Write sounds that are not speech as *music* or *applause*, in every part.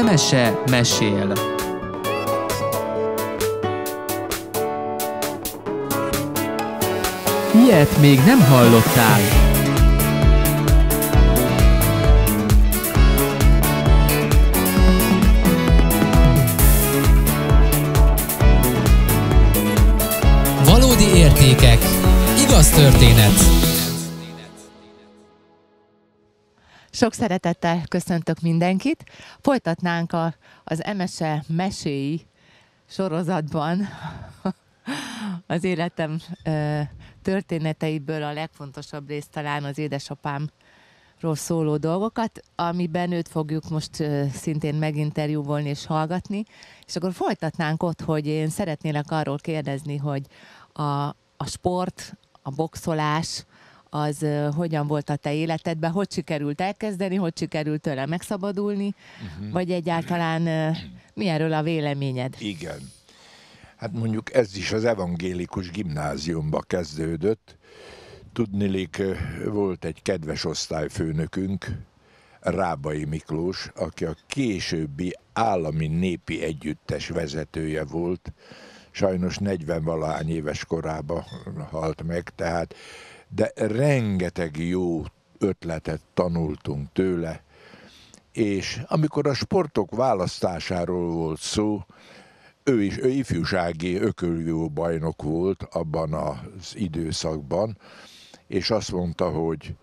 Emese mesél. Ilyet még nem hallottál. Valódi értékek. Igaz történet. Sok szeretettel köszöntök mindenkit. Folytatnánk a, az Emese meséi sorozatban *laughs* az életem ö, történeteiből a legfontosabb rész talán az édesapámról szóló dolgokat, amiben őt fogjuk most szintén meginterjúvolni és hallgatni. És akkor folytatnánk ott, hogy én szeretnélek arról kérdezni, hogy a, a sport, a boxolás, az hogyan volt a te életedben, hogy sikerült elkezdeni, hogy sikerült tőle megszabadulni, uh-huh. vagy egyáltalán mi erről a véleményed? Igen. Hát mondjuk ez is az evangélikus gimnáziumba kezdődött. Tudnilik volt egy kedves osztályfőnökünk, Rábai Miklós, aki a későbbi állami népi együttes vezetője volt, sajnos 40 valahány éves korában halt meg, tehát de rengeteg jó ötletet tanultunk tőle, és amikor a sportok választásáról volt szó, ő is ő ifjúsági ököljó bajnok volt abban az időszakban, és azt mondta, hogy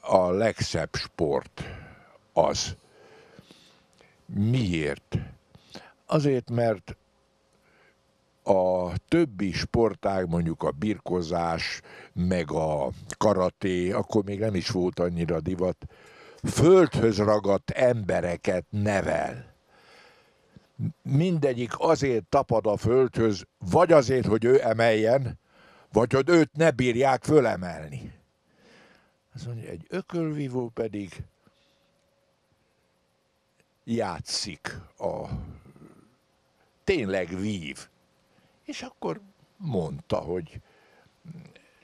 a legszebb sport az. Miért? Azért, mert a többi sportág, mondjuk a birkozás, meg a karaté, akkor még nem is volt annyira divat, földhöz ragadt embereket nevel. Mindegyik azért tapad a földhöz, vagy azért, hogy ő emeljen, vagy hogy őt ne bírják fölemelni. Azt mondja, egy ökölvívó pedig játszik a tényleg vív. És akkor mondta, hogy...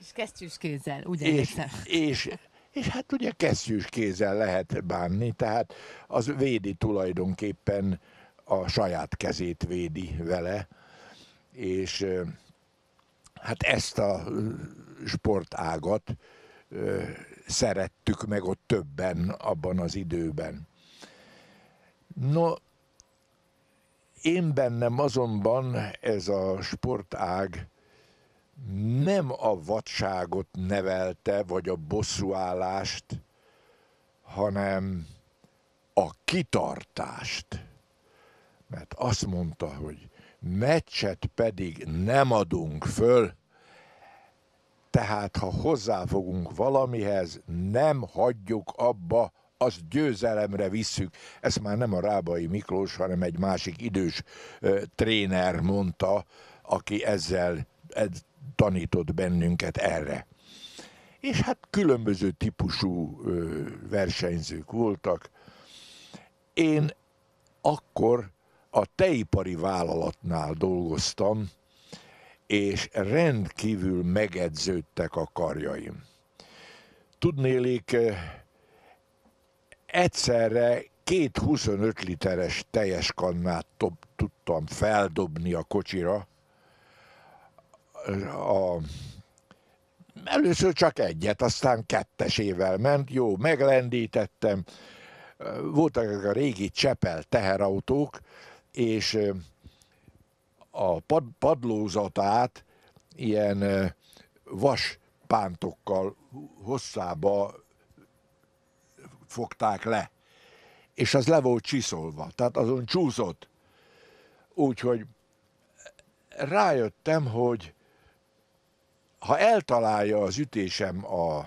És kesztyűs kézzel, ugye? És, és, és hát ugye kesztyűs kézzel lehet bánni, tehát az védi tulajdonképpen a saját kezét védi vele, és hát ezt a sportágat szerettük meg ott többen abban az időben. No, én bennem azonban ez a sportág nem a vadságot nevelte, vagy a bosszúállást, hanem a kitartást. Mert azt mondta, hogy meccset pedig nem adunk föl, tehát ha hozzáfogunk valamihez, nem hagyjuk abba azt győzelemre visszük. Ezt már nem a Rábai Miklós, hanem egy másik idős ö, tréner mondta, aki ezzel ed, tanított bennünket erre. És hát különböző típusú ö, versenyzők voltak. Én akkor a teipari vállalatnál dolgoztam, és rendkívül megedződtek a karjaim. Tudnélik, egyszerre két 25 literes teljes kannát top, tudtam feldobni a kocsira. A, először csak egyet, aztán kettesével ment, jó, meglendítettem. Voltak a régi Csepel teherautók, és a pad, padlózatát ilyen vas pántokkal hosszába fogták le. És az le volt csiszolva, tehát azon csúszott. Úgyhogy rájöttem, hogy ha eltalálja az ütésem a,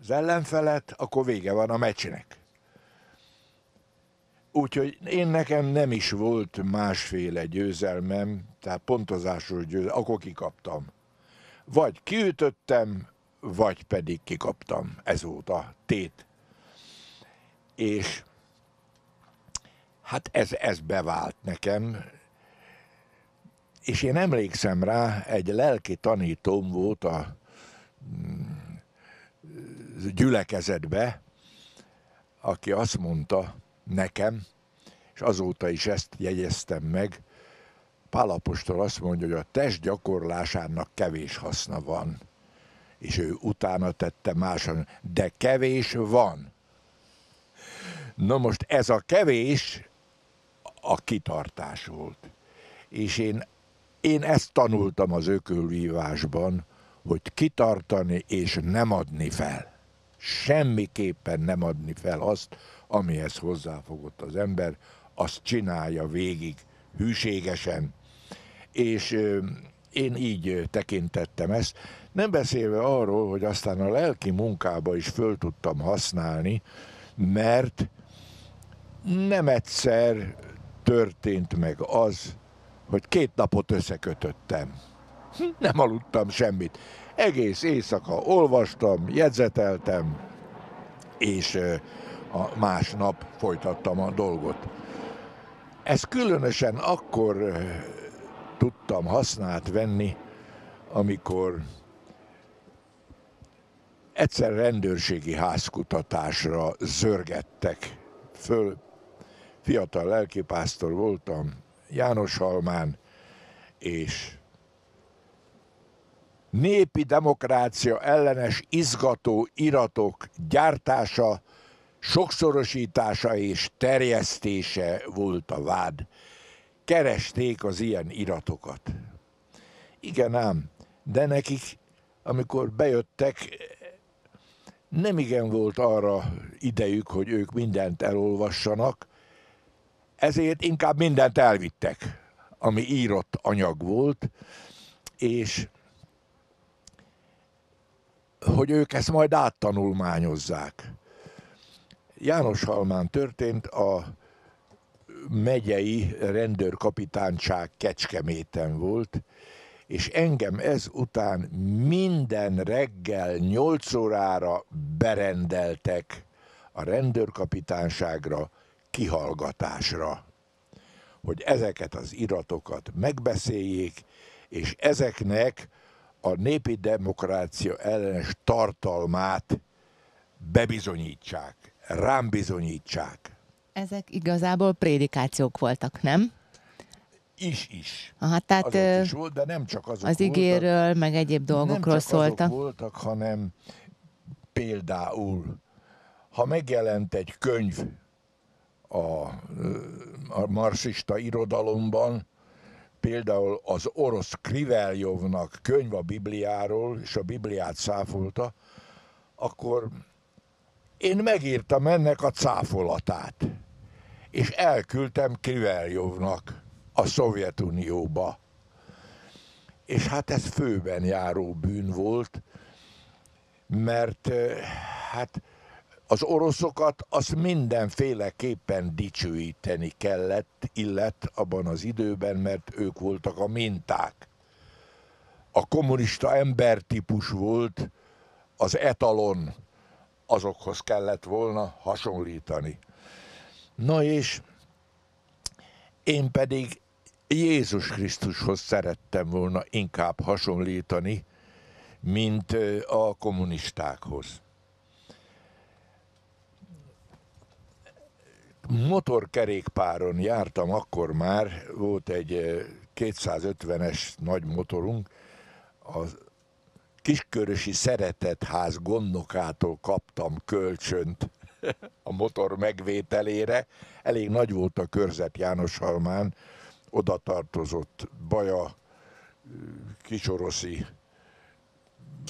az ellenfelet, akkor vége van a meccsnek. Úgyhogy én nekem nem is volt másféle győzelmem, tehát pontozásos győzelmem, akkor kikaptam. Vagy kiütöttem, vagy pedig kikaptam. Ez volt a tét és hát ez, ez bevált nekem, és én emlékszem rá, egy lelki tanítóm volt a mm, gyülekezetbe, aki azt mondta nekem, és azóta is ezt jegyeztem meg, Pálapostól azt mondja, hogy a test gyakorlásának kevés haszna van, és ő utána tette máson, de kevés van. Na most ez a kevés a kitartás volt. És én, én ezt tanultam az ökölvívásban, hogy kitartani és nem adni fel. Semmiképpen nem adni fel azt, amihez hozzáfogott az ember, azt csinálja végig hűségesen. És én így tekintettem ezt, nem beszélve arról, hogy aztán a lelki munkába is föl tudtam használni, mert nem egyszer történt meg az, hogy két napot összekötöttem. Nem aludtam semmit. Egész éjszaka olvastam, jegyzeteltem, és a másnap folytattam a dolgot. Ez különösen akkor tudtam használt venni, amikor egyszer rendőrségi házkutatásra zörgettek föl Fiatal lelkipásztor voltam János Halmán, és népi demokrácia ellenes izgató iratok gyártása, sokszorosítása és terjesztése volt a vád. Keresték az ilyen iratokat. Igen ám, de nekik, amikor bejöttek, nem igen volt arra idejük, hogy ők mindent elolvassanak, ezért inkább mindent elvittek, ami írott anyag volt, és hogy ők ezt majd áttanulmányozzák. János Halmán történt a megyei rendőrkapitányság Kecskeméten volt, és engem ez után minden reggel 8 órára berendeltek a rendőrkapitányságra, kihallgatásra, hogy ezeket az iratokat megbeszéljék, és ezeknek a népi demokrácia ellenes tartalmát bebizonyítsák, rám bizonyítsák. Ezek igazából prédikációk voltak, nem? Is, is. Aha, tehát azok is volt, de nem csak azok Az igéről, voltak, meg egyéb dolgokról nem csak szóltak. Azok voltak, hanem például, ha megjelent egy könyv a, a marxista irodalomban, például az orosz Kriveljovnak könyv a Bibliáról, és a Bibliát száfolta, akkor én megírtam ennek a cáfolatát, és elküldtem Kriveljovnak a Szovjetunióba. És hát ez főben járó bűn volt, mert eh, hát az oroszokat az mindenféleképpen dicsőíteni kellett, illet abban az időben, mert ők voltak a minták. A kommunista embertípus volt, az etalon azokhoz kellett volna hasonlítani. Na és én pedig Jézus Krisztushoz szerettem volna inkább hasonlítani, mint a kommunistákhoz. motorkerékpáron jártam akkor már, volt egy 250-es eh, nagy motorunk, a Kiskörösi Szeretetház gondnokától kaptam kölcsönt *laughs* a motor megvételére. Elég nagy volt a körzet János Halmán, oda tartozott Baja, Kisoroszi,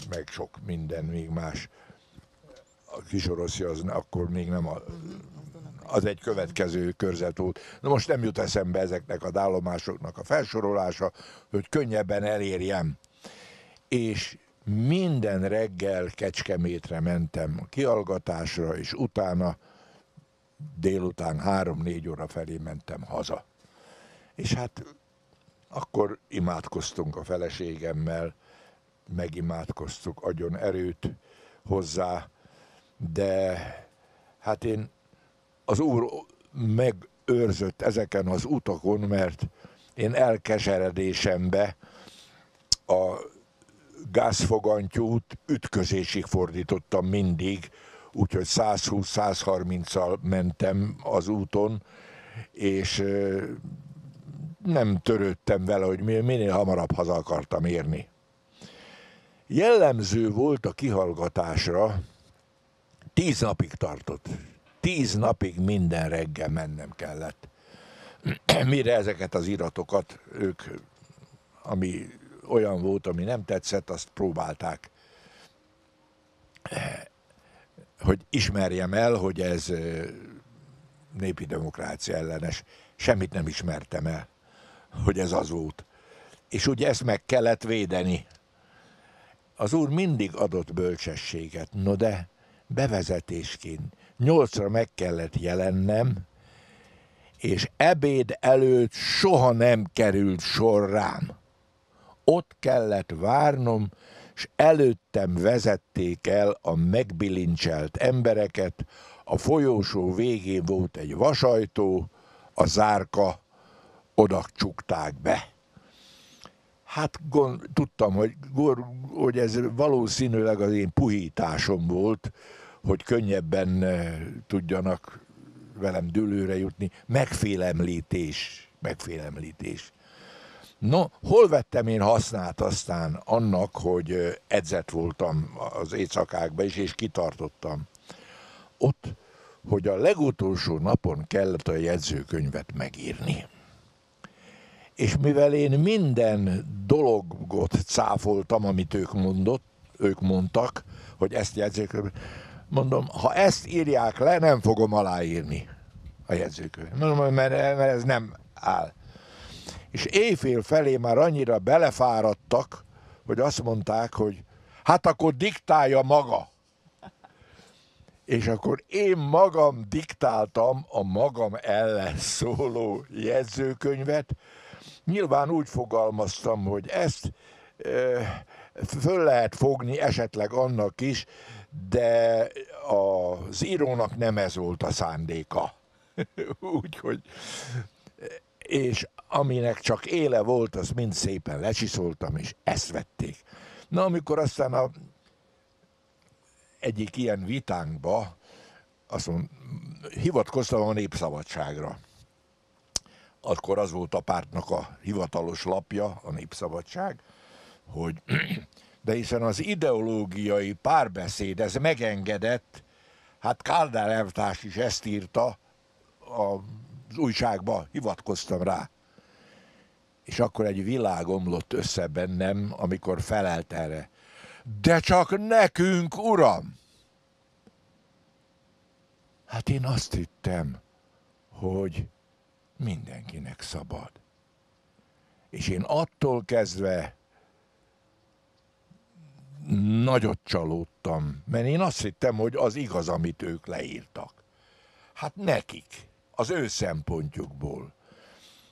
meg sok minden még más. A Kisoroszi az akkor még nem a az egy következő körzet volt. Na most nem jut eszembe ezeknek a állomásoknak a felsorolása, hogy könnyebben elérjem. És minden reggel Kecskemétre mentem a kialgatásra, és utána délután 3-4 óra felé mentem haza. És hát akkor imádkoztunk a feleségemmel, megimádkoztuk agyon erőt hozzá, de hát én az úr megőrzött ezeken az utakon, mert én elkeseredésembe a gázfogantyút ütközésig fordítottam mindig, úgyhogy 120-130-al mentem az úton, és nem törődtem vele, hogy minél hamarabb haza akartam érni. Jellemző volt a kihallgatásra, tíz napig tartott tíz napig minden reggel mennem kellett. *clears throat* Mire ezeket az iratokat ők, ami olyan volt, ami nem tetszett, azt próbálták, eh, hogy ismerjem el, hogy ez eh, népi demokrácia ellenes. Semmit nem ismertem el, hogy ez az volt. És ugye ezt meg kellett védeni. Az úr mindig adott bölcsességet, no de bevezetésként nyolcra meg kellett jelennem, és ebéd előtt soha nem került sor rám. Ott kellett várnom, és előttem vezették el a megbilincselt embereket, a folyósó végén volt egy vasajtó, a zárka, oda csukták be. Hát gond, tudtam, hogy, hogy ez valószínűleg az én puhításom volt, hogy könnyebben eh, tudjanak velem dőlőre jutni, megfélemlítés, megfélemlítés. No, hol vettem én hasznát aztán annak, hogy eh, edzett voltam az éjszakákban is, és kitartottam? Ott, hogy a legutolsó napon kellett a jegyzőkönyvet megírni. És mivel én minden dologot cáfoltam, amit ők mondott, ők mondtak, hogy ezt jegyzőkönyvet, Mondom, ha ezt írják le, nem fogom aláírni a jegyzőkönyvet. Mondom, mert, mert ez nem áll. És éjfél felé már annyira belefáradtak, hogy azt mondták, hogy hát akkor diktálja maga. És akkor én magam diktáltam a magam ellen szóló jegyzőkönyvet. Nyilván úgy fogalmaztam, hogy ezt ö, föl lehet fogni esetleg annak is, de az írónak nem ez volt a szándéka. *laughs* Úgyhogy, és aminek csak éle volt, az mind szépen lecsiszoltam, és ezt vették. Na, amikor aztán a egyik ilyen vitánkba, azt mond, hivatkoztam a népszabadságra. Akkor az volt a pártnak a hivatalos lapja, a népszabadság, hogy de hiszen az ideológiai párbeszéd, ez megengedett, hát Kádár elvtárs is ezt írta az újságba, hivatkoztam rá. És akkor egy világ omlott össze bennem, amikor felelt erre. De csak nekünk, uram! Hát én azt hittem, hogy mindenkinek szabad. És én attól kezdve Nagyot csalódtam, mert én azt hittem, hogy az igaz, amit ők leírtak. Hát nekik, az ő szempontjukból.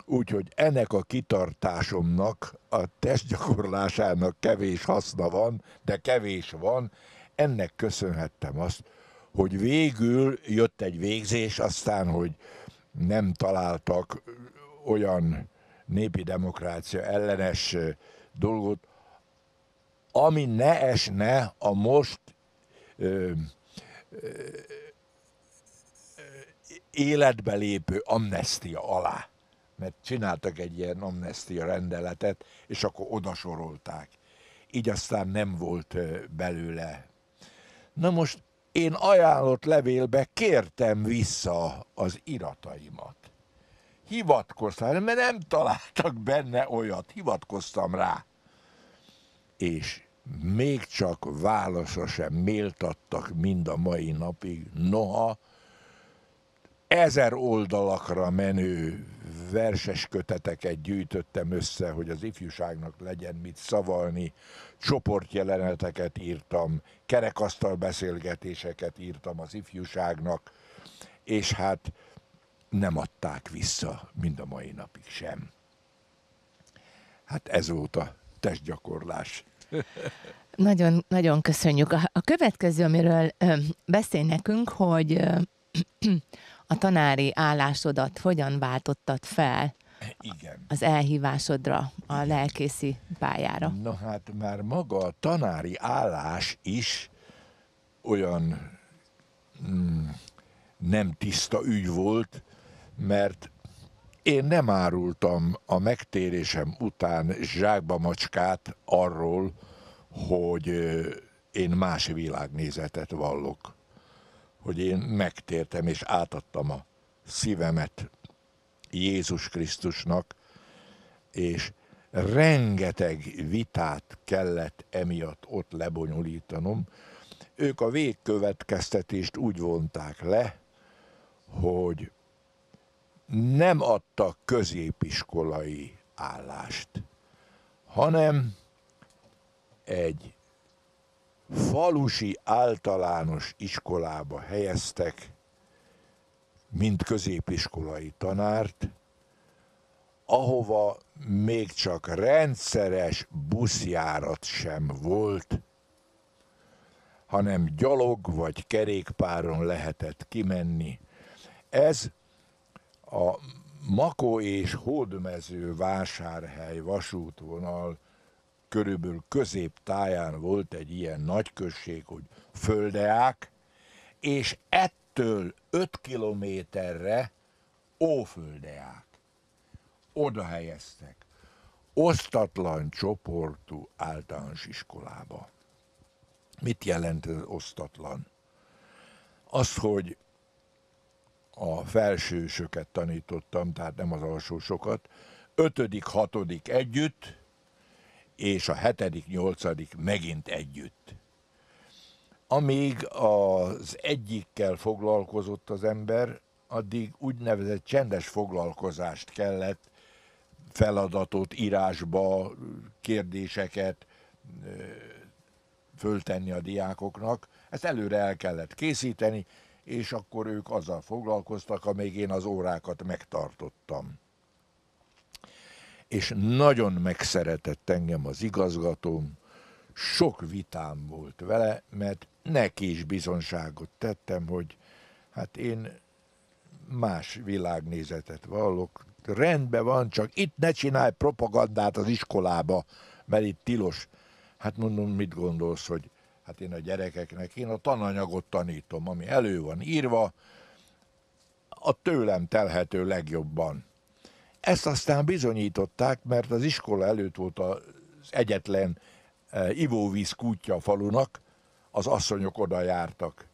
Úgyhogy ennek a kitartásomnak, a testgyakorlásának kevés haszna van, de kevés van. Ennek köszönhettem azt, hogy végül jött egy végzés, aztán, hogy nem találtak olyan népi demokrácia ellenes dolgot, ami ne esne a most ö, ö, életbe lépő amnestia alá. Mert csináltak egy ilyen amnestia rendeletet, és akkor odasorolták. Így aztán nem volt belőle. Na most én ajánlott levélbe kértem vissza az irataimat. Hivatkoztam, mert nem találtak benne olyat, hivatkoztam rá és még csak válasza sem méltattak mind a mai napig, noha ezer oldalakra menő verses köteteket gyűjtöttem össze, hogy az ifjúságnak legyen mit szavalni, csoportjeleneteket írtam, kerekasztal beszélgetéseket írtam az ifjúságnak, és hát nem adták vissza mind a mai napig sem. Hát ez volt a testgyakorlás nagyon, nagyon köszönjük. A, a következő, amiről ö, beszél nekünk, hogy ö, a tanári állásodat hogyan váltottad fel igen. az elhívásodra, a lelkészi pályára? Na hát már maga a tanári állás is olyan mm, nem tiszta ügy volt, mert én nem árultam a megtérésem után zsákba macskát arról, hogy én más világnézetet vallok. Hogy én megtértem és átadtam a szívemet Jézus Krisztusnak, és rengeteg vitát kellett emiatt ott lebonyolítanom. Ők a végkövetkeztetést úgy vonták le, hogy nem adta középiskolai állást, hanem egy falusi általános iskolába helyeztek, mint középiskolai tanárt, ahova még csak rendszeres buszjárat sem volt, hanem gyalog vagy kerékpáron lehetett kimenni. Ez a Makó és Hódmező vásárhely vasútvonal körülbelül középtáján volt egy ilyen nagyközség, hogy Földeák, és ettől 5 kilométerre Óföldeák. Oda helyeztek. Osztatlan csoportú általános iskolába. Mit jelent az osztatlan? Az, hogy a felsősöket tanítottam, tehát nem az alsósokat, ötödik, hatodik együtt, és a hetedik, nyolcadik megint együtt. Amíg az egyikkel foglalkozott az ember, addig úgynevezett csendes foglalkozást kellett, feladatot írásba, kérdéseket föltenni a diákoknak. Ezt előre el kellett készíteni, és akkor ők azzal foglalkoztak, amíg én az órákat megtartottam. És nagyon megszeretett engem az igazgatóm, sok vitám volt vele, mert neki is bizonságot tettem, hogy hát én más világnézetet vallok, rendben van, csak itt ne csinálj propagandát az iskolába, mert itt tilos. Hát mondom, mit gondolsz, hogy hát én a gyerekeknek, én a tananyagot tanítom, ami elő van írva, a tőlem telhető legjobban. Ezt aztán bizonyították, mert az iskola előtt volt az egyetlen eh, ivóvíz kútja a falunak, az asszonyok oda jártak.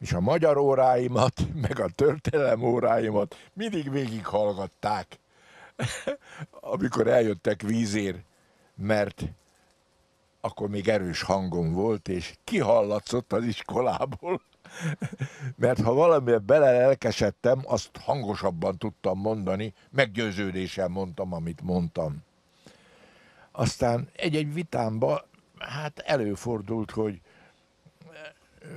És a magyar óráimat, *laughs* meg a történelem óráimat mindig végighallgatták, *laughs* amikor eljöttek vízér, mert akkor még erős hangom volt, és kihallatszott az iskolából. *laughs* Mert ha valamilyen belelelkesedtem, azt hangosabban tudtam mondani, meggyőződéssel mondtam, amit mondtam. Aztán egy-egy vitámba, hát előfordult, hogy eh,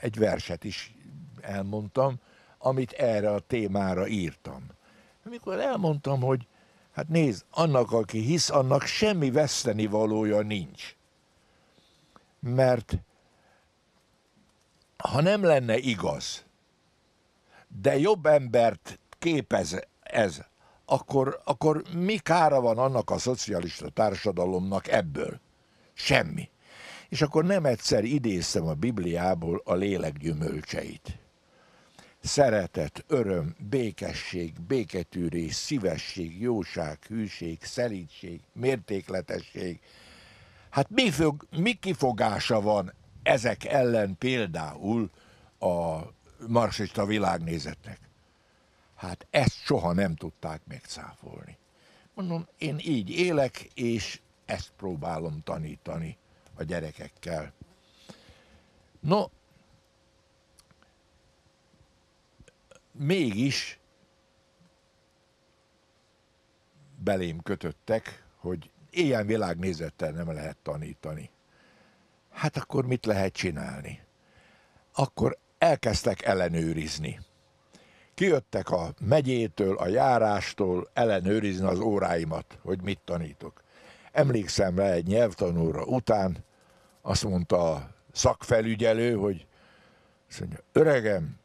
egy verset is elmondtam, amit erre a témára írtam. Amikor elmondtam, hogy Hát nézd, annak, aki hisz, annak semmi veszteni valója nincs. Mert ha nem lenne igaz, de jobb embert képez ez, akkor, akkor mi kára van annak a szocialista társadalomnak ebből? Semmi. És akkor nem egyszer idéztem a Bibliából a lélek gyümölcseit szeretet, öröm, békesség, béketűrés, szívesség, jóság, hűség, szelítség, mértékletesség. Hát mi, fog, mi kifogása van ezek ellen például a marxista világnézetnek? Hát ezt soha nem tudták megcáfolni. Mondom, én így élek, és ezt próbálom tanítani a gyerekekkel. No, mégis belém kötöttek, hogy ilyen világnézettel nem lehet tanítani. Hát akkor mit lehet csinálni? Akkor elkezdtek ellenőrizni. Kijöttek a megyétől, a járástól ellenőrizni az óráimat, hogy mit tanítok. Emlékszem rá egy nyelvtanúra után, azt mondta a szakfelügyelő, hogy azt mondja, öregem,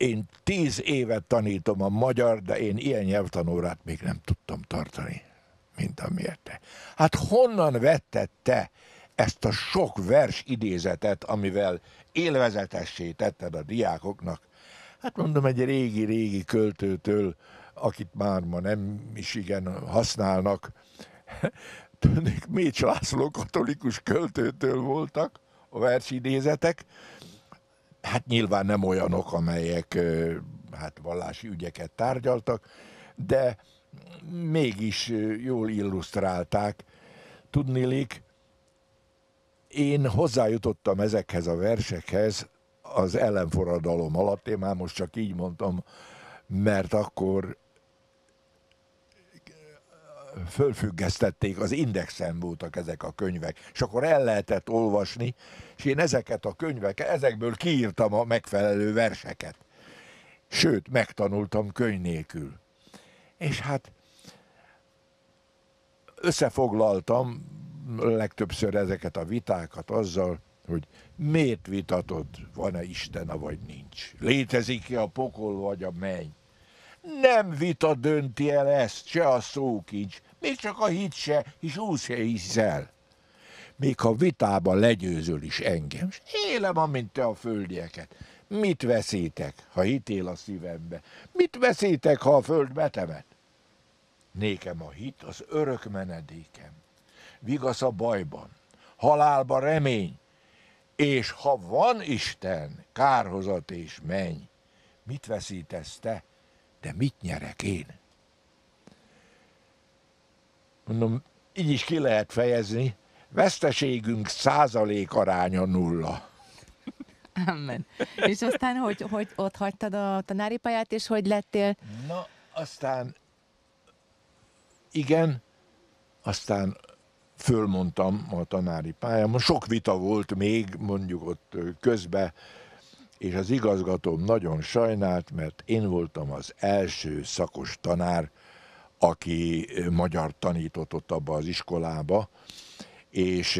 én tíz évet tanítom a magyar, de én ilyen nyelvtanórát még nem tudtam tartani, mint amiért te. Hát honnan vetted te ezt a sok vers idézetet, amivel élvezetessé tetted a diákoknak? Hát mondom, egy régi-régi költőtől, akit már ma nem is igen használnak, Mécs László katolikus költőtől voltak a versidézetek, hát nyilván nem olyanok, amelyek hát vallási ügyeket tárgyaltak, de mégis jól illusztrálták. Tudnilik, én hozzájutottam ezekhez a versekhez az ellenforradalom alatt, én már most csak így mondtam, mert akkor fölfüggesztették, az indexen voltak ezek a könyvek, és akkor el lehetett olvasni, és én ezeket a könyveket, ezekből kiírtam a megfelelő verseket. Sőt, megtanultam könyv nélkül. És hát összefoglaltam legtöbbször ezeket a vitákat azzal, hogy miért vitatod, van-e Isten, vagy nincs. Létezik-e a pokol, vagy a menny? Nem vita dönti el ezt, se a szókincs, még csak a hit se, és úgy se hiszel. Még ha vitában legyőzöl is engem, s élem, amint te a földieket. Mit veszítek, ha hitél a szívembe? Mit veszítek, ha a föld betemet? Nékem a hit az örök menedékem. Vigasz a bajban, halálba remény, és ha van Isten, kárhozat és menny, mit veszítesz te? de mit nyerek én? Mondom, így is ki lehet fejezni, veszteségünk százalék aránya nulla. Amen. És aztán, hogy, hogy ott hagytad a tanári pályát, és hogy lettél? Na, aztán igen, aztán fölmondtam a tanári pályámon. Sok vita volt még, mondjuk ott közben, és az igazgatóm nagyon sajnált, mert én voltam az első szakos tanár, aki magyar tanított ott abba az iskolába, és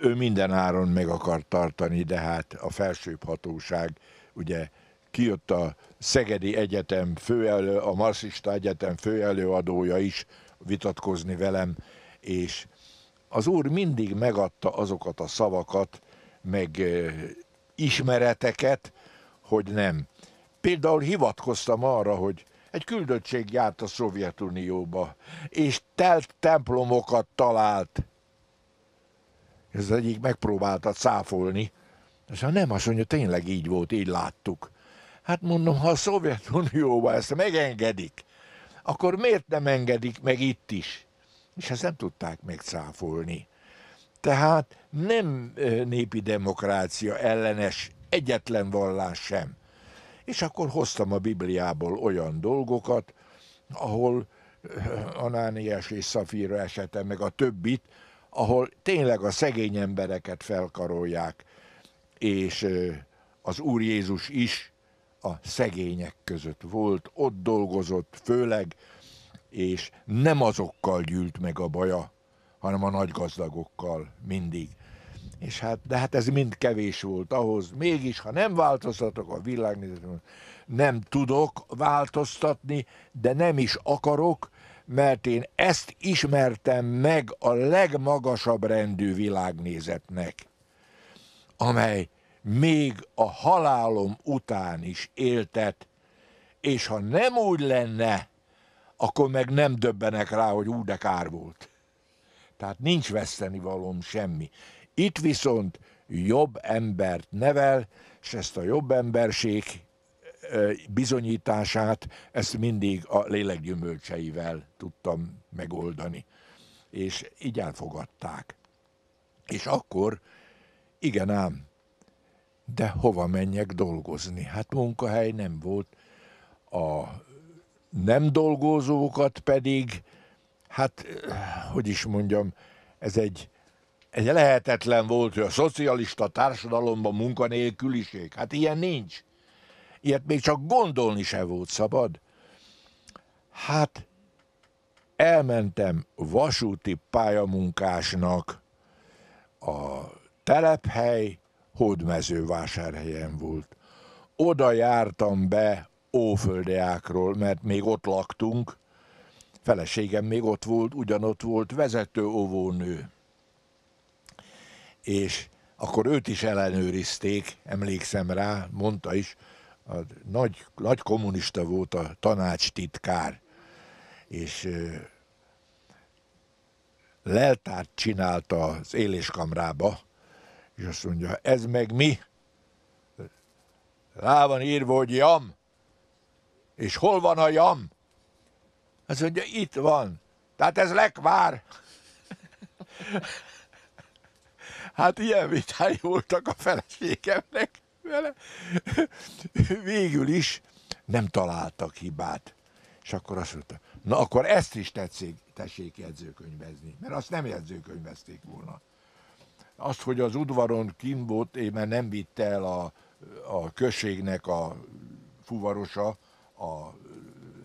ő minden áron meg akart tartani, de hát a felsőbb hatóság ugye kijött a Szegedi Egyetem főelő, a Marxista Egyetem főelőadója is vitatkozni velem, és az úr mindig megadta azokat a szavakat, meg ismereteket, hogy nem. Például hivatkoztam arra, hogy egy küldöttség járt a Szovjetunióba, és telt templomokat talált. Ez egyik megpróbálta cáfolni, és ha nem, azt mondja, tényleg így volt, így láttuk. Hát mondom, ha a Szovjetunióba ezt megengedik, akkor miért nem engedik meg itt is? És ezt nem tudták megcáfolni. Tehát nem népi demokrácia ellenes egyetlen vallás sem. És akkor hoztam a Bibliából olyan dolgokat, ahol Anániás és Szafíra esete, meg a többit, ahol tényleg a szegény embereket felkarolják, és az Úr Jézus is a szegények között volt, ott dolgozott főleg, és nem azokkal gyűlt meg a baja, hanem a nagy gazdagokkal mindig. És hát, de hát ez mind kevés volt ahhoz. Mégis, ha nem változtatok a világnézetemen, nem tudok változtatni, de nem is akarok, mert én ezt ismertem meg a legmagasabb rendű világnézetnek, amely még a halálom után is éltet, és ha nem úgy lenne, akkor meg nem döbbenek rá, hogy úgy de kár volt. Tehát nincs vesztenivalom semmi. Itt viszont jobb embert nevel, és ezt a jobb emberség bizonyítását, ezt mindig a lélekgyümölcseivel tudtam megoldani. És így elfogadták. És akkor, igen ám, de hova menjek dolgozni? Hát munkahely nem volt. A nem dolgozókat pedig hát, hogy is mondjam, ez egy, egy lehetetlen volt, hogy a szocialista társadalomban munkanélküliség. Hát ilyen nincs. Ilyet még csak gondolni se volt szabad. Hát elmentem vasúti pályamunkásnak a telephely hódmezővásárhelyen volt. Oda jártam be Óföldeákról, mert még ott laktunk, feleségem még ott volt, ugyanott volt vezető óvónő. És akkor őt is ellenőrizték, emlékszem rá, mondta is, a nagy, nagy kommunista volt a tanács titkár, és leltárt csinálta az éléskamrába, és azt mondja, ez meg mi? Rá van írva, hogy jam, és hol van a jam? az mondja, itt van. Tehát ez lekvár. Hát ilyen vitái voltak a feleségemnek vele. Végül is nem találtak hibát. És akkor azt mondta, na akkor ezt is tetszik, tessék jegyzőkönyvezni, mert azt nem jegyzőkönyvezték volna. Azt, hogy az udvaron kim volt, én már nem vitte el a, a községnek a fuvarosa a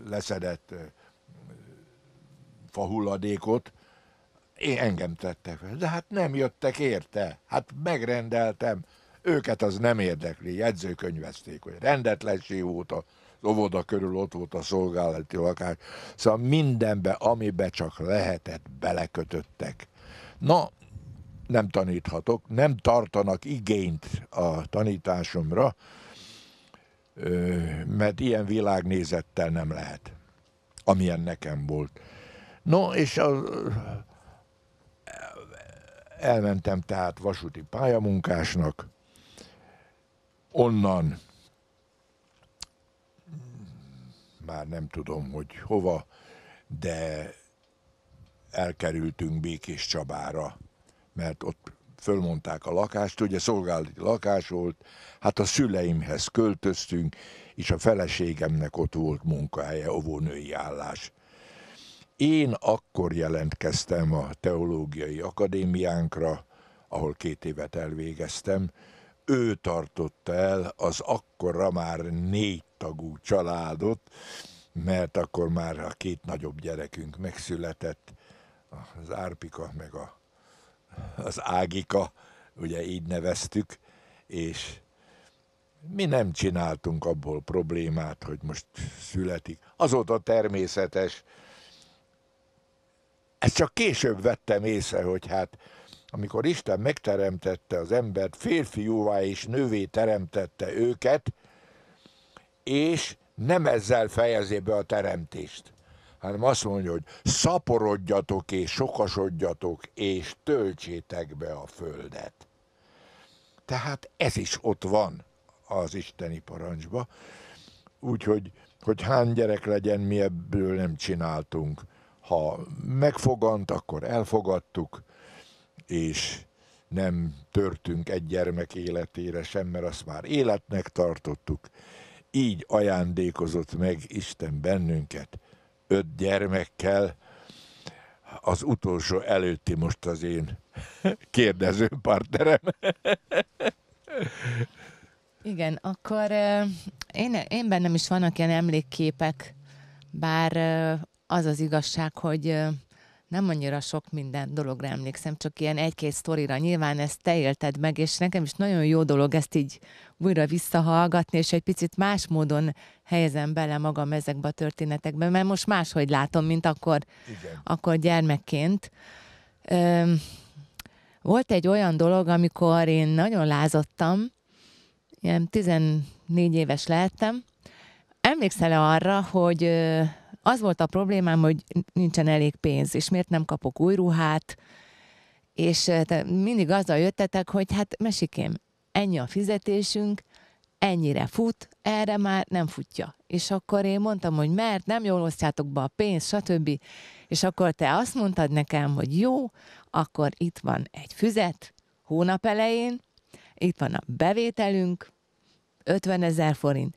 leszedett hulladékot, én engem tettek fel. De hát nem jöttek érte. Hát megrendeltem. Őket az nem érdekli. Jegyzőkönyvezték, hogy rendetlenség volt a óvoda körül, ott volt a szolgálati lakás. Szóval mindenbe, amibe csak lehetett, belekötöttek. Na, nem taníthatok, nem tartanak igényt a tanításomra, mert ilyen világnézettel nem lehet, amilyen nekem volt. No, és a, elmentem tehát vasúti pályamunkásnak, onnan már nem tudom, hogy hova, de elkerültünk Békés Csabára, mert ott fölmondták a lakást, ugye szolgálati lakás volt, hát a szüleimhez költöztünk, és a feleségemnek ott volt munkahelye, óvónői állás. Én akkor jelentkeztem a teológiai akadémiánkra, ahol két évet elvégeztem, ő tartotta el az akkorra már négy tagú családot, mert akkor már a két nagyobb gyerekünk megszületett, az Árpika meg a, az Ágika, ugye így neveztük, és mi nem csináltunk abból problémát, hogy most születik. Azóta természetes, ezt csak később vettem észre, hogy hát amikor Isten megteremtette az embert, férfiúvá és nővé teremtette őket, és nem ezzel fejezi be a teremtést, hanem azt mondja, hogy szaporodjatok és sokasodjatok, és töltsétek be a földet. Tehát ez is ott van az isteni parancsba, úgyhogy hogy hány gyerek legyen, mi ebből nem csináltunk ha megfogant, akkor elfogadtuk, és nem törtünk egy gyermek életére sem, mert azt már életnek tartottuk. Így ajándékozott meg Isten bennünket öt gyermekkel, az utolsó előtti most az én kérdező partnerem. Igen, akkor eh, én, én bennem is vannak ilyen emlékképek, bár eh, az az igazság, hogy nem annyira sok minden dologra emlékszem, csak ilyen egy-két sztorira. Nyilván ezt te élted meg, és nekem is nagyon jó dolog ezt így újra visszahallgatni, és egy picit más módon helyezem bele magam ezekbe a történetekbe, mert most máshogy látom, mint akkor, Igen. akkor gyermekként. Üm, volt egy olyan dolog, amikor én nagyon lázadtam, ilyen 14 éves lehettem. Emlékszel -e arra, hogy az volt a problémám, hogy nincsen elég pénz, és miért nem kapok új ruhát, és mindig azzal jöttetek, hogy hát mesikém, ennyi a fizetésünk, ennyire fut, erre már nem futja. És akkor én mondtam, hogy mert nem jól osztjátok be a pénzt, stb. És akkor te azt mondtad nekem, hogy jó, akkor itt van egy füzet hónap elején, itt van a bevételünk, 50 ezer forint.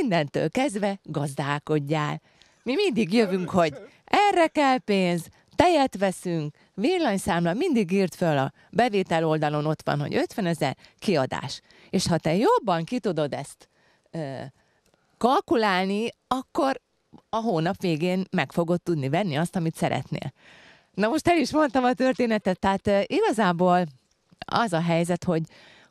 Innentől kezdve gazdálkodjál. Mi mindig jövünk, hogy erre kell pénz, tejet veszünk, villanyszámla mindig írt föl a bevétel oldalon, ott van, hogy 50 ezer kiadás. És ha te jobban ki tudod ezt ö, kalkulálni, akkor a hónap végén meg fogod tudni venni azt, amit szeretnél. Na most el is mondtam a történetet, tehát ö, igazából az a helyzet, hogy,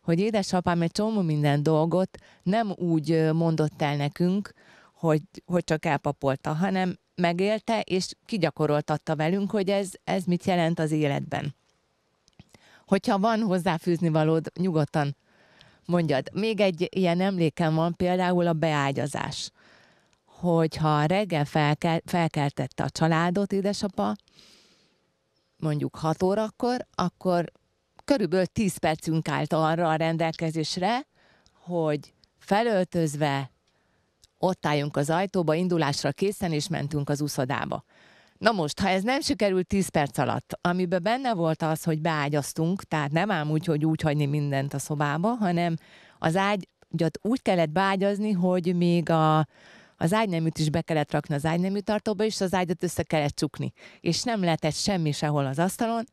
hogy édesapám egy csomó minden dolgot nem úgy mondott el nekünk, hogy, hogy csak elpapolta, hanem megélte és kigyakoroltatta velünk, hogy ez, ez mit jelent az életben. Hogyha van hozzáfűzni valód, nyugodtan mondjad. Még egy ilyen emlékem van például a beágyazás. Hogyha reggel felke, felkeltette a családot édesapa, mondjuk 6 órakor, akkor körülbelül 10 percünk állt arra a rendelkezésre, hogy felöltözve, ott álljunk az ajtóba, indulásra készen, és mentünk az úszodába. Na most, ha ez nem sikerült 10 perc alatt, amiben benne volt az, hogy beágyaztunk, tehát nem ám úgy, hogy úgy hagyni mindent a szobába, hanem az ágyat úgy kellett beágyazni, hogy még a, az ágyneműt is be kellett rakni az ágynemű tartóba, és az ágyat össze kellett csukni. És nem lehetett semmi sehol az asztalon.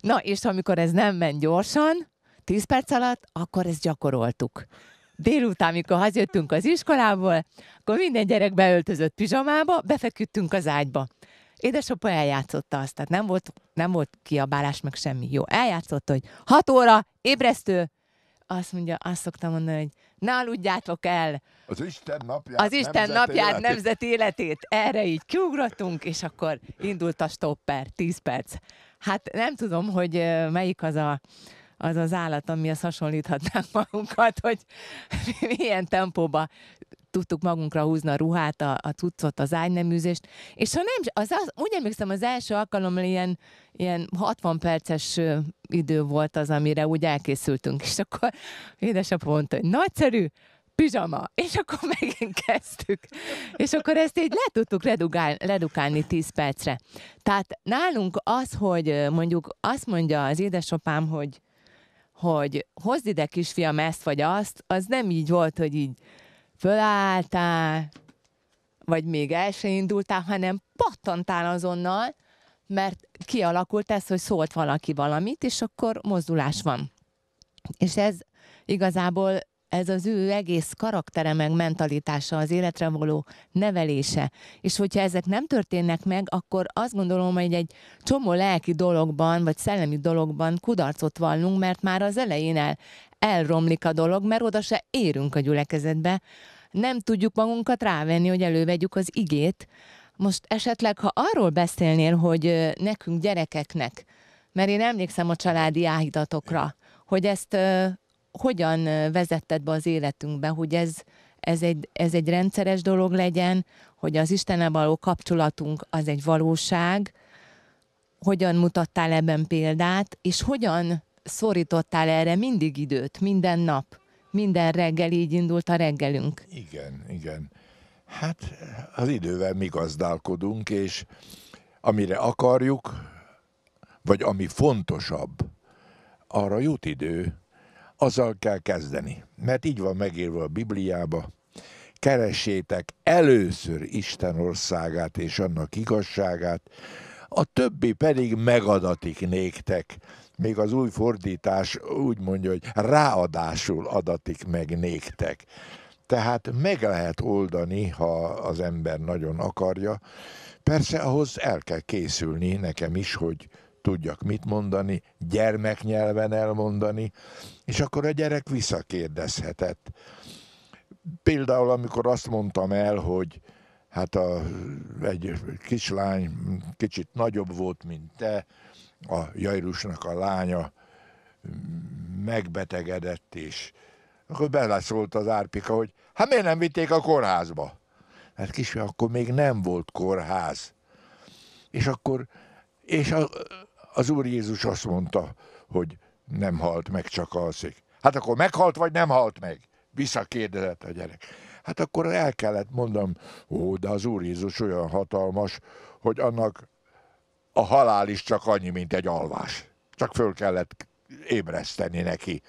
Na, és amikor ez nem ment gyorsan, 10 perc alatt, akkor ezt gyakoroltuk délután, mikor hazajöttünk az iskolából, akkor minden gyerek beöltözött pizsamába, befeküdtünk az ágyba. Édesapa eljátszotta azt, tehát nem volt, nem volt kiabálás, meg semmi. Jó, eljátszott, hogy 6 óra, ébresztő, azt mondja, azt szoktam mondani, hogy ne aludjátok el. Az Isten napját, az Isten nemzet napját, életét. nemzet életét. Erre így kiugrottunk, és akkor indult a stopper, 10 perc. Hát nem tudom, hogy melyik az a az az állat, amihez hasonlíthatnánk *laughs* magunkat, hogy milyen tempóba tudtuk magunkra húzni a ruhát, a, a cuccot, az ágyneműzést, és ha nem, az, az, úgy emlékszem, az első alkalommal ilyen, ilyen 60 perces idő volt az, amire úgy elkészültünk, és akkor édesapó mondta, hogy nagyszerű, pizsama, és akkor megint kezdtük. És akkor ezt így le tudtuk redugálni, redukálni 10 percre. Tehát nálunk az, hogy mondjuk azt mondja az édesapám, hogy hogy hozd ide kisfiam ezt vagy azt, az nem így volt, hogy így fölálltál, vagy még el se indultál, hanem pattantál azonnal, mert kialakult ez, hogy szólt valaki valamit, és akkor mozdulás van. És ez igazából ez az ő egész karaktere, meg mentalitása, az életre való nevelése. És hogyha ezek nem történnek meg, akkor azt gondolom, hogy egy csomó lelki dologban, vagy szellemi dologban kudarcot vallunk, mert már az elején el, elromlik a dolog, mert oda se érünk a gyülekezetbe. Nem tudjuk magunkat rávenni, hogy elővegyük az igét. Most esetleg, ha arról beszélnél, hogy nekünk gyerekeknek, mert én emlékszem a családi áhítatokra, hogy ezt hogyan vezetted be az életünkbe, hogy ez, ez, egy, ez egy rendszeres dolog legyen, hogy az Istenel való kapcsolatunk az egy valóság, hogyan mutattál ebben példát, és hogyan szorítottál erre mindig időt, minden nap, minden reggel, így indult a reggelünk. Igen, igen. Hát az idővel mi gazdálkodunk, és amire akarjuk, vagy ami fontosabb, arra jut idő azzal kell kezdeni. Mert így van megírva a Bibliába, keresétek először Isten országát és annak igazságát, a többi pedig megadatik néktek. Még az új fordítás úgy mondja, hogy ráadásul adatik meg néktek. Tehát meg lehet oldani, ha az ember nagyon akarja. Persze ahhoz el kell készülni nekem is, hogy tudjak mit mondani, gyermeknyelven elmondani, és akkor a gyerek visszakérdezhetett. Például, amikor azt mondtam el, hogy hát a, egy kislány kicsit nagyobb volt, mint te, a Jairusnak a lánya megbetegedett, és akkor beleszólt az árpika, hogy hát miért nem vitték a kórházba? Hát kisfi, akkor még nem volt kórház. És akkor, és a, az Úr Jézus azt mondta, hogy nem halt meg, csak alszik. Hát akkor meghalt, vagy nem halt meg? Visszakérdezett a gyerek. Hát akkor el kellett mondom, ó, de az Úr Jézus olyan hatalmas, hogy annak a halál is csak annyi, mint egy alvás. Csak föl kellett ébreszteni neki.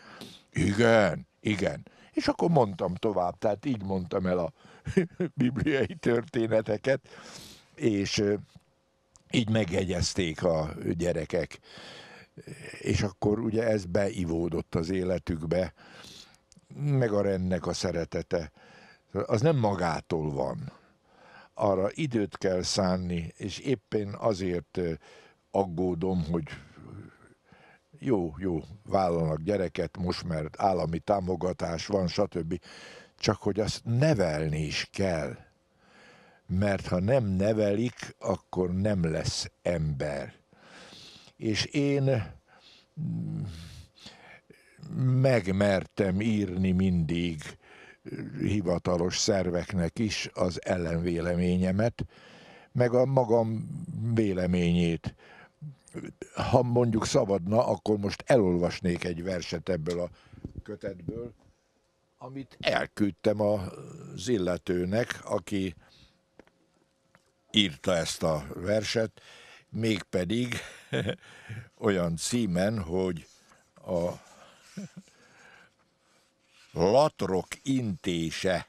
Igen, igen. És akkor mondtam tovább, tehát így mondtam el a *laughs* bibliai történeteket, és így megjegyezték a gyerekek és akkor ugye ez beivódott az életükbe, meg a rendnek a szeretete. Az nem magától van. Arra időt kell szánni, és éppen azért aggódom, hogy jó, jó, vállalnak gyereket most, mert állami támogatás van, stb. Csak hogy azt nevelni is kell. Mert ha nem nevelik, akkor nem lesz ember és én mm, megmertem írni mindig eh, hivatalos szerveknek is az ellenvéleményemet, meg a magam véleményét. Ha mondjuk szabadna, akkor most elolvasnék egy verset ebből a kötetből, amit elküldtem az illetőnek, aki írta ezt a verset, mégpedig olyan címen, hogy a latrok intése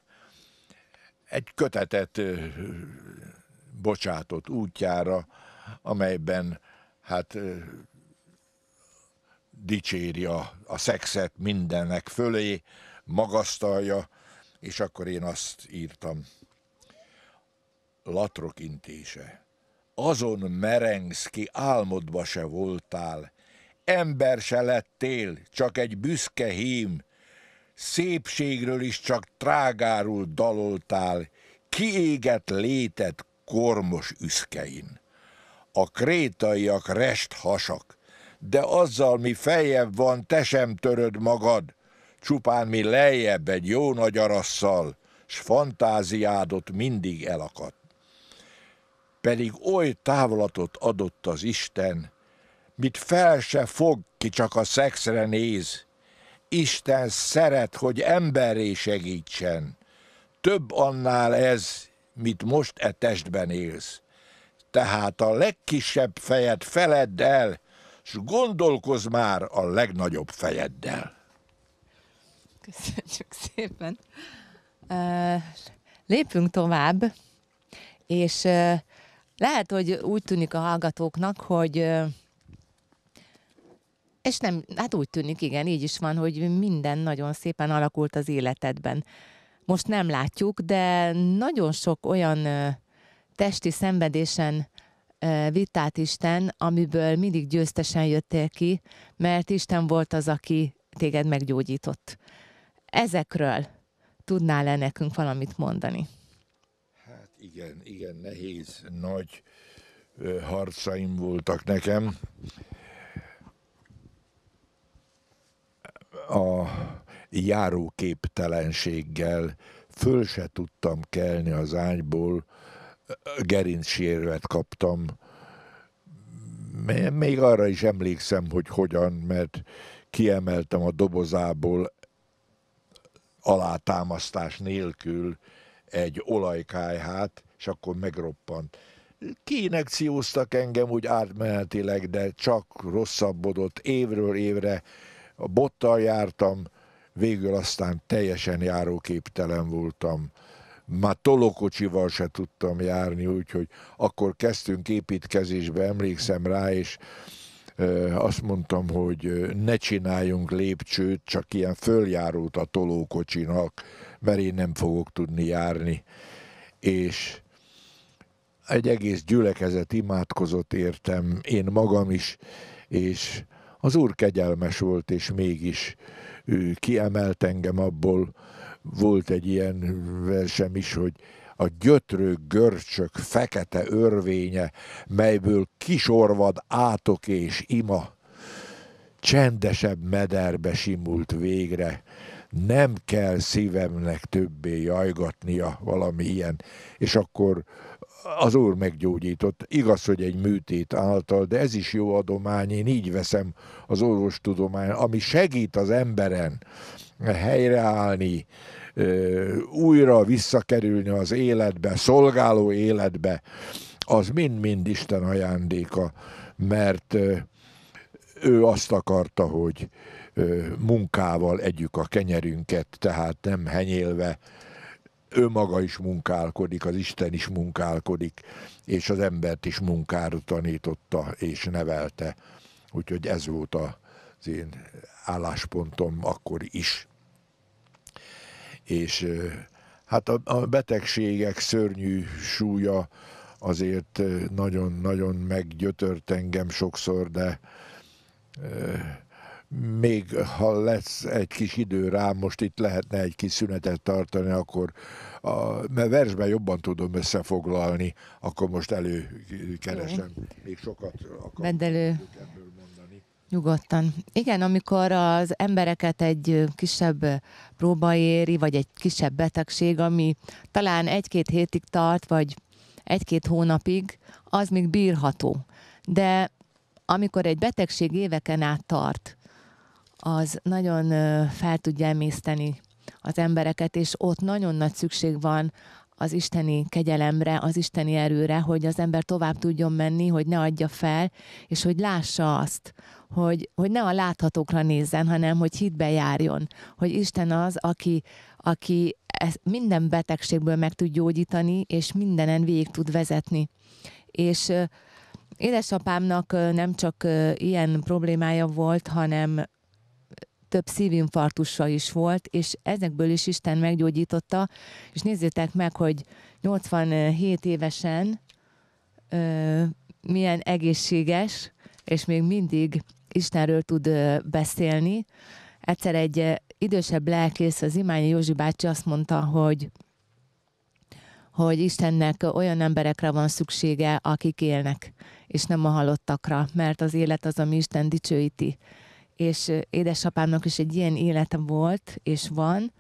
egy kötetet bocsátott útjára, amelyben hát dicséri a, a szexet mindennek fölé, magasztalja, és akkor én azt írtam, latrok intése azon merengsz ki, álmodba se voltál, ember se lettél, csak egy büszke hím, szépségről is csak trágárul daloltál, kiégett létet kormos üszkein. A krétaiak rest hasak, de azzal mi fejebb van, te sem töröd magad, csupán mi lejjebb egy jó nagy arasszal, s fantáziádot mindig elakadt pedig oly távlatot adott az Isten, mit fel se fog, ki csak a szexre néz. Isten szeret, hogy emberré segítsen. Több annál ez, mit most e testben élsz. Tehát a legkisebb fejed feledd el, s gondolkozz már a legnagyobb fejeddel. Köszönjük szépen. Uh, lépünk tovább, és uh, lehet, hogy úgy tűnik a hallgatóknak, hogy és nem, hát úgy tűnik, igen, így is van, hogy minden nagyon szépen alakult az életedben. Most nem látjuk, de nagyon sok olyan testi szenvedésen vitát Isten, amiből mindig győztesen jöttél ki, mert Isten volt az, aki téged meggyógyított. Ezekről tudnál-e nekünk valamit mondani? igen, igen, nehéz, nagy harcaim voltak nekem. A járóképtelenséggel föl se tudtam kelni az ágyból, gerincsérvet kaptam. Még arra is emlékszem, hogy hogyan, mert kiemeltem a dobozából alátámasztás nélkül egy olajkájhát, és akkor megroppant. Kinekcióztak engem úgy átmenetileg, de csak rosszabbodott évről évre. A bottal jártam, végül aztán teljesen járóképtelen voltam. Már tolókocsival se tudtam járni, úgyhogy akkor kezdtünk építkezésbe, emlékszem rá, és azt mondtam, hogy ne csináljunk lépcsőt, csak ilyen följárót a tolókocsinak, mert én nem fogok tudni járni. És egy egész gyülekezet imádkozott értem, én magam is, és az Úr kegyelmes volt, és mégis ő kiemelt engem abból, volt egy ilyen versem is, hogy a gyötrő görcsök fekete örvénye, melyből kisorvad átok és ima, csendesebb mederbe simult végre, nem kell szívemnek többé jajgatnia valami ilyen, és akkor az úr meggyógyított. Igaz, hogy egy műtét által, de ez is jó adomány, én így veszem az orvostudomány, ami segít az emberen helyreállni, újra visszakerülni az életbe, szolgáló életbe, az mind-mind Isten ajándéka, mert ő azt akarta, hogy munkával együk a kenyerünket, tehát nem henyélve, ő maga is munkálkodik, az Isten is munkálkodik, és az embert is munkára tanította és nevelte. Úgyhogy ez volt az én álláspontom akkor is és hát a, a betegségek szörnyű súlya azért nagyon-nagyon meggyötört engem sokszor, de még ha lesz egy kis idő rá, most itt lehetne egy kis szünetet tartani, akkor a, mert versben jobban tudom összefoglalni, akkor most előkeresem. Még sokat akarok. Nyugodtan. Igen, amikor az embereket egy kisebb próba éri, vagy egy kisebb betegség, ami talán egy-két hétig tart, vagy egy-két hónapig, az még bírható. De amikor egy betegség éveken át tart, az nagyon fel tudja emészteni az embereket, és ott nagyon nagy szükség van az isteni kegyelemre, az isteni erőre, hogy az ember tovább tudjon menni, hogy ne adja fel, és hogy lássa azt, hogy, hogy ne a láthatókra nézzen, hanem hogy hitbe járjon, hogy Isten az, aki, aki ezt minden betegségből meg tud gyógyítani, és mindenen végig tud vezetni. És édesapámnak nem csak ilyen problémája volt, hanem több szívinfarktusa is volt, és ezekből is Isten meggyógyította, és nézzétek meg, hogy 87 évesen milyen egészséges, és még mindig Istenről tud beszélni. Egyszer egy idősebb lelkész, az Imányi Józsi bácsi azt mondta, hogy hogy Istennek olyan emberekre van szüksége, akik élnek, és nem a halottakra, mert az élet az, ami Isten dicsőíti. És édesapámnak is egy ilyen élete volt, és van.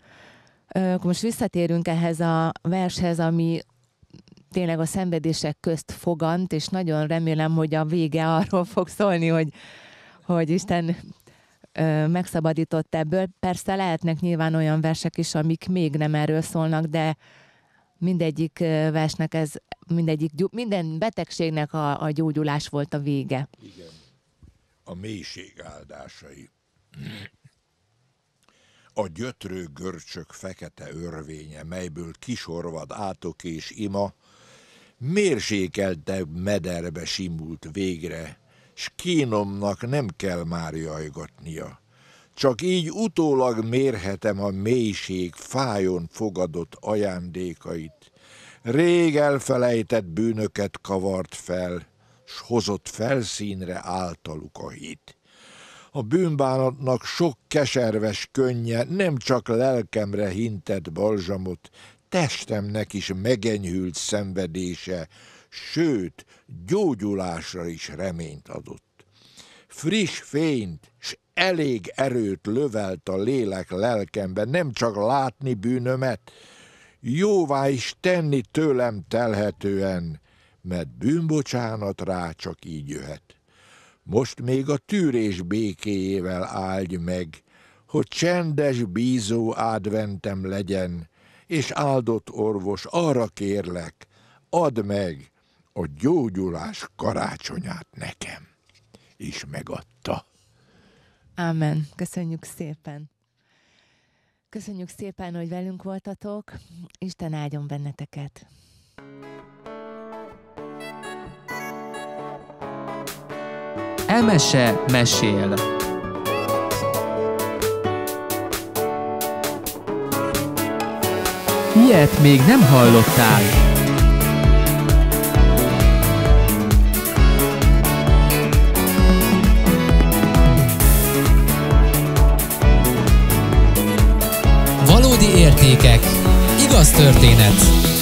Most visszatérünk ehhez a vershez, ami tényleg a szenvedések közt fogant, és nagyon remélem, hogy a vége arról fog szólni, hogy, hogy Isten megszabadított ebből. Persze lehetnek nyilván olyan versek is, amik még nem erről szólnak, de mindegyik versnek ez, mindegyik, minden betegségnek a, a gyógyulás volt a vége. Igen. A mélység áldásai. A gyötrő görcsök fekete örvénye, melyből kisorvad átok és ima, mérsékelte mederbe simult végre, s kínomnak nem kell már jajgatnia. Csak így utólag mérhetem a mélység fájon fogadott ajándékait. Rég elfelejtett bűnöket kavart fel, s hozott felszínre általuk a hit. A bűnbánatnak sok keserves könnye nem csak lelkemre hintett balzsamot, testemnek is megenyhült szenvedése, sőt, gyógyulásra is reményt adott. Friss fényt s elég erőt lövelt a lélek lelkembe, nem csak látni bűnömet, jóvá is tenni tőlem telhetően, mert bűnbocsánat rá csak így jöhet. Most még a tűrés békéjével áldj meg, hogy csendes bízó adventem legyen, és áldott orvos, arra kérlek, add meg a gyógyulás karácsonyát nekem. És megadta. Ámen. Köszönjük szépen. Köszönjük szépen, hogy velünk voltatok. Isten áldjon benneteket. Emese mesél. Ilyet még nem hallottál! Valódi értékek. Igaz történet.